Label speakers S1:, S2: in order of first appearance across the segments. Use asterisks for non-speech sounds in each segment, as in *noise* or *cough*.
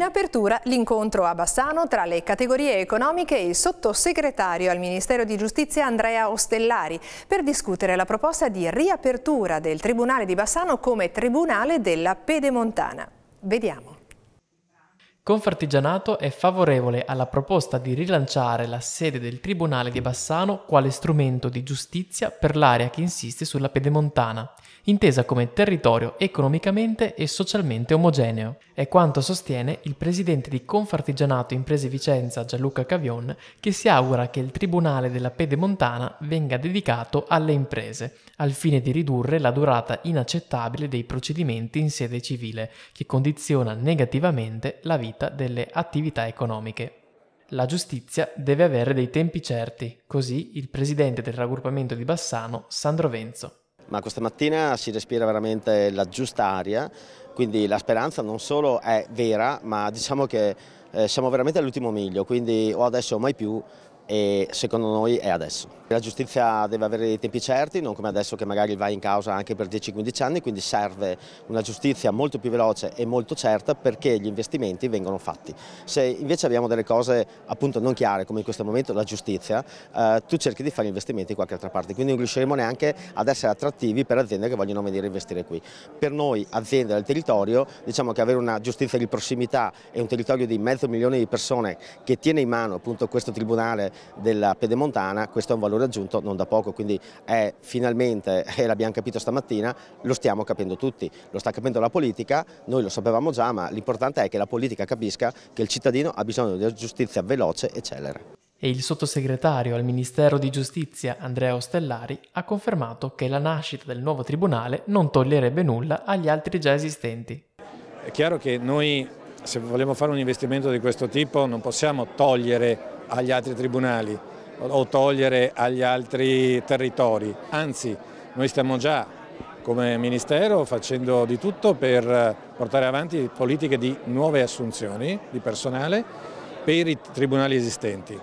S1: In apertura l'incontro a Bassano tra le categorie economiche e il sottosegretario al Ministero di Giustizia Andrea Ostellari per discutere la proposta di riapertura del Tribunale di Bassano come Tribunale della Pedemontana. Vediamo.
S2: Confartigianato è favorevole alla proposta di rilanciare la sede del Tribunale di Bassano quale strumento di giustizia per l'area che insiste sulla pedemontana, intesa come territorio economicamente e socialmente omogeneo. È quanto sostiene il presidente di Confartigianato Imprese Vicenza Gianluca Cavion, che si augura che il Tribunale della Pedemontana venga dedicato alle imprese, al fine di ridurre la durata inaccettabile dei procedimenti in sede civile, che condiziona negativamente la vita vita delle attività economiche. La giustizia deve avere dei tempi certi, così il presidente del raggruppamento di Bassano, Sandro Venzo.
S3: Ma questa mattina si respira veramente la giusta aria, quindi la speranza non solo è vera, ma diciamo che eh, siamo veramente all'ultimo miglio, quindi o adesso o mai più e secondo noi è adesso. La giustizia deve avere dei tempi certi, non come adesso che magari va in causa anche per 10-15 anni, quindi serve una giustizia molto più veloce e molto certa perché gli investimenti vengono fatti. Se invece abbiamo delle cose appunto non chiare, come in questo momento la giustizia, eh, tu cerchi di fare investimenti in qualche altra parte, quindi non riusciremo neanche ad essere attrattivi per aziende che vogliono venire a investire qui. Per noi, aziende del territorio, diciamo che avere una giustizia di prossimità e un territorio di mezzo milione di persone che tiene in mano appunto questo tribunale della pedemontana, questo è un valore aggiunto non da poco, quindi è finalmente, *laughs* e l'abbiamo capito stamattina, lo stiamo capendo tutti, lo sta capendo la politica, noi lo sapevamo già, ma l'importante è che la politica capisca che il cittadino ha bisogno di una giustizia veloce e celere
S2: e il sottosegretario al Ministero di Giustizia Andrea Ostellari ha confermato che la nascita del nuovo tribunale non toglierebbe nulla agli altri già
S4: esistenti. È chiaro che noi se vogliamo fare un investimento di questo tipo non possiamo togliere agli altri tribunali o togliere agli altri territori, anzi noi stiamo già come Ministero facendo di tutto per portare avanti politiche di nuove assunzioni di personale per i tribunali esistenti.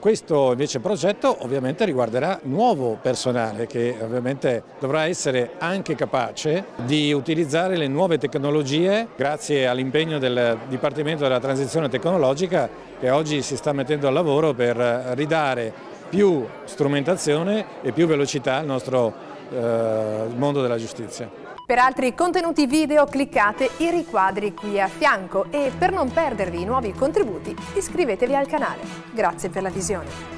S4: Questo invece progetto ovviamente riguarderà nuovo personale che ovviamente dovrà essere anche capace di utilizzare le nuove tecnologie grazie all'impegno del Dipartimento della Transizione Tecnologica che oggi si sta mettendo al lavoro per ridare più strumentazione e più velocità al nostro eh, mondo della giustizia.
S1: Per altri contenuti video cliccate i riquadri qui a fianco e per non perdervi i nuovi contributi iscrivetevi al canale. Grazie per la visione.